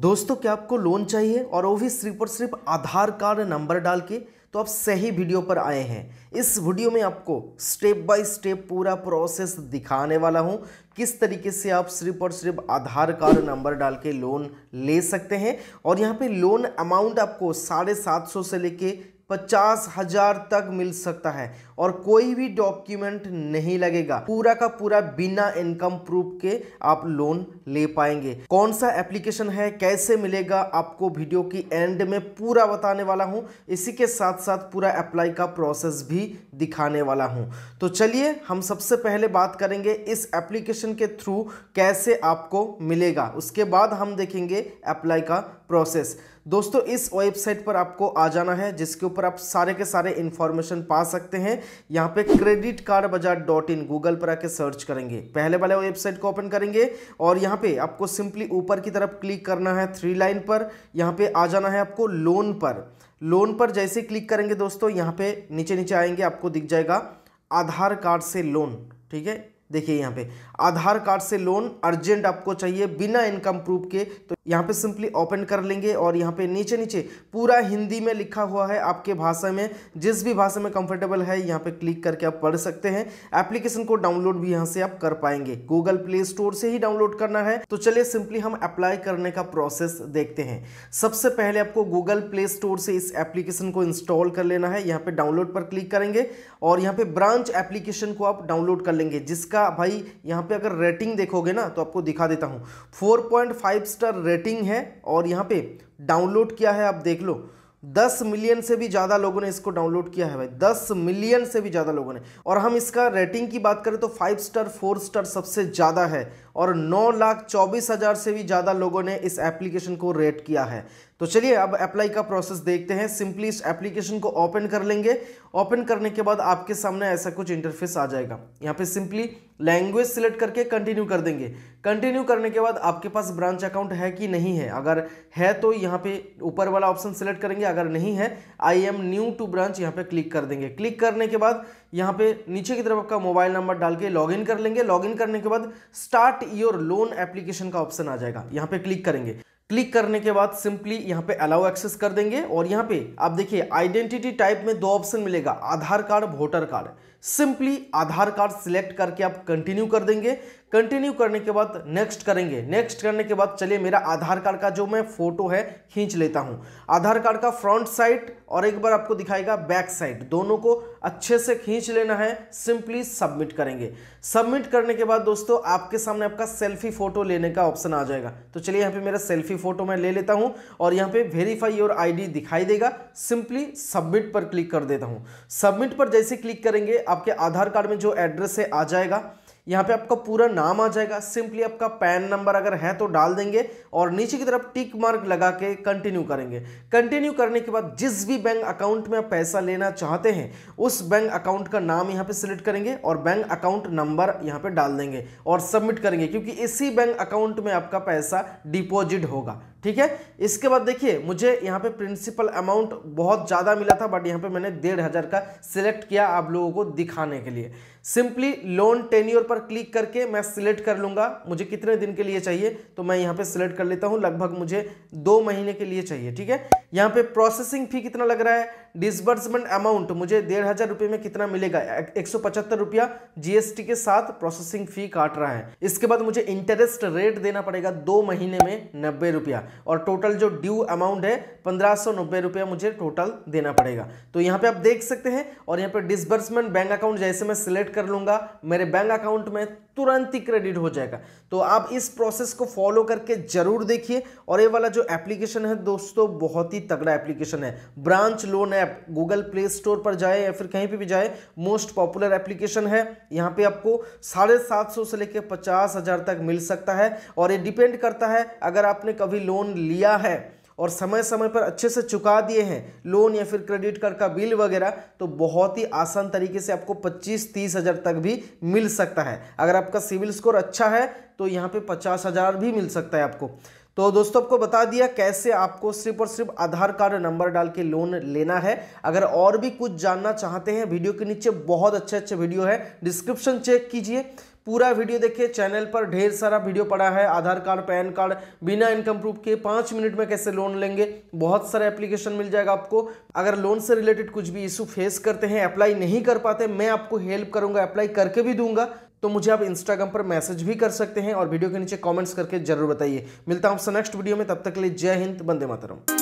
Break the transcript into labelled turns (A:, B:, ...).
A: दोस्तों क्या आपको लोन चाहिए और वो भी सिर्फ और सिर्फ आधार कार्ड नंबर डाल के तो आप सही वीडियो पर आए हैं इस वीडियो में आपको स्टेप बाय स्टेप पूरा प्रोसेस दिखाने वाला हूं किस तरीके से आप सिर्फ और सिर्फ आधार कार्ड नंबर डाल के लोन ले सकते हैं और यहां पे लोन अमाउंट आपको साढ़े सात सौ से लेके पचास हजार तक मिल सकता है और कोई भी डॉक्यूमेंट नहीं लगेगा पूरा का पूरा बिना इनकम प्रूफ के आप लोन ले पाएंगे कौन सा एप्लीकेशन है कैसे मिलेगा आपको वीडियो की एंड में पूरा बताने वाला हूं इसी के साथ साथ पूरा अप्लाई का प्रोसेस भी दिखाने वाला हूं तो चलिए हम सबसे पहले बात करेंगे इस एप्लीकेशन के थ्रू कैसे आपको मिलेगा उसके बाद हम देखेंगे अप्लाई का प्रोसेस दोस्तों इस वेबसाइट पर आपको आ जाना है जिसके ऊपर आप सारे के सारे इन्फॉर्मेशन पा सकते हैं यहाँ पे credit card bazaar dot in Google पर आके सर्च करेंगे पहले वाले वेबसाइट को ओपन करेंगे और यहाँ पे आपको सिंपली ऊपर की तरफ क्लिक करना है थ्री लाइन पर यहाँ पे आ जाना है आपको लोन पर लोन पर जैसे क्लिक करेंगे दोस्तों यहाँ पे नीचे नीचे आएंगे आपको दिख जाएगा आधार कार्ड से लोन ठीक है देखिए यहाँ पे आधार कार्ड से लोन अर्जेंट आपको चाहिए बिना इनकम प्रूफ के तो यहाँ पे सिंपली ओपन कर लेंगे और यहाँ पे नीचे नीचे पूरा हिंदी में लिखा हुआ है आपके भाषा में जिस भी भाषा में कंफर्टेबल है यहाँ पे क्लिक करके आप पढ़ सकते हैं एप्लीकेशन को डाउनलोड भी यहाँ से आप कर पाएंगे गूगल प्ले स्टोर से ही डाउनलोड करना है तो चलिए सिंपली हम अप्लाई करने का प्रोसेस देखते हैं सबसे पहले आपको गूगल प्ले स्टोर से इस एप्लीकेशन को इंस्टॉल कर लेना है यहाँ पर डाउनलोड पर क्लिक करेंगे और यहाँ पर ब्रांच एप्लीकेशन को आप डाउनलोड कर लेंगे जिसका भाई यहाँ पर अगर रेटिंग देखोगे ना तो आपको दिखा देता हूँ फोर स्टार रेटिंग है और यहाँ पे डाउनलोड किया है आप देख लो दस मिलियन से भी ज़्यादा लोगों ने इसको डाउनलोड किया है भाई दस मिलियन से भी ज़्यादा लोगों ने और हम इसका रेटिंग की बात करें तो फाइव स्टार फोर स्टार सबसे ज़्यादा है और नौ लाख चौबीस हज़ार से भी ज़्यादा लोगों ने इस एप्लीकेशन को रेट किया है तो चलिए अब अप्लाई का प्रोसेस देखते हैं सिंपली इस एप्लीकेशन को ओपन कर लेंगे ओपन करने के बाद आपके सामने ऐसा कुछ इंटरफेस आ जाएगा यहाँ पे सिंपली लैंग्वेज सिलेक्ट करके कंटिन्यू कर देंगे कंटिन्यू करने के बाद आपके पास ब्रांच अकाउंट है कि नहीं है अगर है तो यहाँ पे ऊपर वाला ऑप्शन सिलेक्ट करेंगे अगर नहीं है I am new to Branch यहाँ पे क्लिक कर देंगे क्लिक करने के बाद यहाँ पे नीचे की तरफ आपका मोबाइल नंबर डाल के लॉग कर लेंगे लॉग करने के बाद स्टार्ट योर लोन एप्लीकेशन का ऑप्शन आ जाएगा यहाँ पे क्लिक करेंगे क्लिक करने के बाद सिंपली यहाँ पे अलाउ एक्सेस कर देंगे और यहाँ पे आप देखिए आइडेंटिटी टाइप में दो ऑप्शन मिलेगा Aadhaar card voter card simply Aadhaar card select करके आप कंटिन्यू कर देंगे कंटिन्यू करने के बाद नेक्स्ट करेंगे नेक्स्ट करने के बाद चलिए मेरा आधार कार्ड का जो मैं फोटो है खींच लेता हूं आधार कार्ड का फ्रंट साइड और एक बार आपको दिखाएगा बैक साइड दोनों को अच्छे से खींच लेना है सिंपली सबमिट करेंगे सबमिट करने के बाद दोस्तों आपके सामने आपका सेल्फी फोटो लेने का ऑप्शन आ जाएगा तो चलिए यहाँ पे मेरा सेल्फी फोटो मैं ले लेता हूँ और यहाँ पे वेरीफाई योर आईडी दिखाई देगा सिंपली सबमिट पर क्लिक कर देता हूँ सबमिट पर जैसे क्लिक करेंगे आपके आधार कार्ड में जो एड्रेस है आ जाएगा यहाँ पे आपका पूरा नाम आ जाएगा सिंपली आपका पैन नंबर अगर है तो डाल देंगे और नीचे की तरफ टिक मार्क लगा के कंटिन्यू करेंगे कंटिन्यू करने के बाद जिस भी बैंक अकाउंट में आप पैसा लेना चाहते हैं उस बैंक अकाउंट का नाम यहाँ पे सिलेक्ट करेंगे और बैंक अकाउंट नंबर यहाँ पे डाल देंगे और सबमिट करेंगे क्योंकि इसी बैंक अकाउंट में आपका पैसा डिपॉजिट होगा ठीक है इसके बाद देखिए मुझे यहाँ पे प्रिंसिपल अमाउंट बहुत ज़्यादा मिला था बट यहाँ पे मैंने डेढ़ हज़ार का सिलेक्ट किया आप लोगों को दिखाने के लिए सिंपली लोन टेन्योर पर क्लिक करके मैं सिलेक्ट कर लूँगा मुझे कितने दिन के लिए चाहिए तो मैं यहाँ पे सिलेक्ट कर लेता हूँ लगभग मुझे दो महीने के लिए चाहिए ठीक है यहाँ पर प्रोसेसिंग फी कितना लग रहा है डिसबर्समेंट अमाउंट मुझे डेढ़ हज़ार रुपये में कितना मिलेगा एक सौ पचहत्तर रुपया जीएसटी के साथ प्रोसेसिंग फ़ी काट रहा है इसके बाद मुझे इंटरेस्ट रेट देना पड़ेगा दो महीने में नब्बे रुपया और टोटल जो ड्यू अमाउंट है पंद्रह सौ नब्बे रुपया मुझे टोटल देना पड़ेगा तो यहाँ पे आप देख सकते हैं और यहाँ पे डिसबर्समेंट बैंक अकाउंट जैसे मैं सिलेक्ट कर लूंगा मेरे बैंक अकाउंट में तुरंत ही क्रेडिट हो जाएगा तो आप इस प्रोसेस को फॉलो करके ज़रूर देखिए और ये वाला जो एप्लीकेशन है दोस्तों बहुत ही तगड़ा एप्लीकेशन है ब्रांच लोन है ऐप गूगल प्ले स्टोर पर जाए या फिर कहीं पे भी जाए मोस्ट पॉपुलर एप्लीकेशन है यहाँ पे आपको साढ़े सात सौ से लेकर पचास हज़ार तक मिल सकता है और ये डिपेंड करता है अगर आपने कभी लोन लिया है और समय समय पर अच्छे से चुका दिए हैं लोन या फिर क्रेडिट कार्ड का बिल वगैरह तो बहुत ही आसान तरीके से आपको 25 तीस हज़ार तक भी मिल सकता है अगर आपका सिविल स्कोर अच्छा है तो यहाँ पे पचास हज़ार भी मिल सकता है आपको तो दोस्तों आपको बता दिया कैसे आपको सिर्फ और सिर्फ आधार कार्ड नंबर डाल के लोन लेना है अगर और भी कुछ जानना चाहते हैं वीडियो के नीचे बहुत अच्छे अच्छे वीडियो है डिस्क्रिप्शन चेक कीजिए पूरा वीडियो देखिए चैनल पर ढेर सारा वीडियो पड़ा है आधार कार्ड पैन कार्ड बिना इनकम प्रूफ के पाँच मिनट में कैसे लोन लेंगे बहुत सारा एप्लीकेशन मिल जाएगा आपको अगर लोन से रिलेटेड कुछ भी इशू फेस करते हैं अप्लाई नहीं कर पाते मैं आपको हेल्प करूंगा अप्लाई करके भी दूंगा तो मुझे आप इंस्टाग्राम पर मैसेज भी कर सकते हैं और वीडियो के नीचे कमेंट्स करके जरूर बताइए मिलता हूं आपसे नेक्स्ट वीडियो में तब तक के लिए जय हिंद बंदे मातरम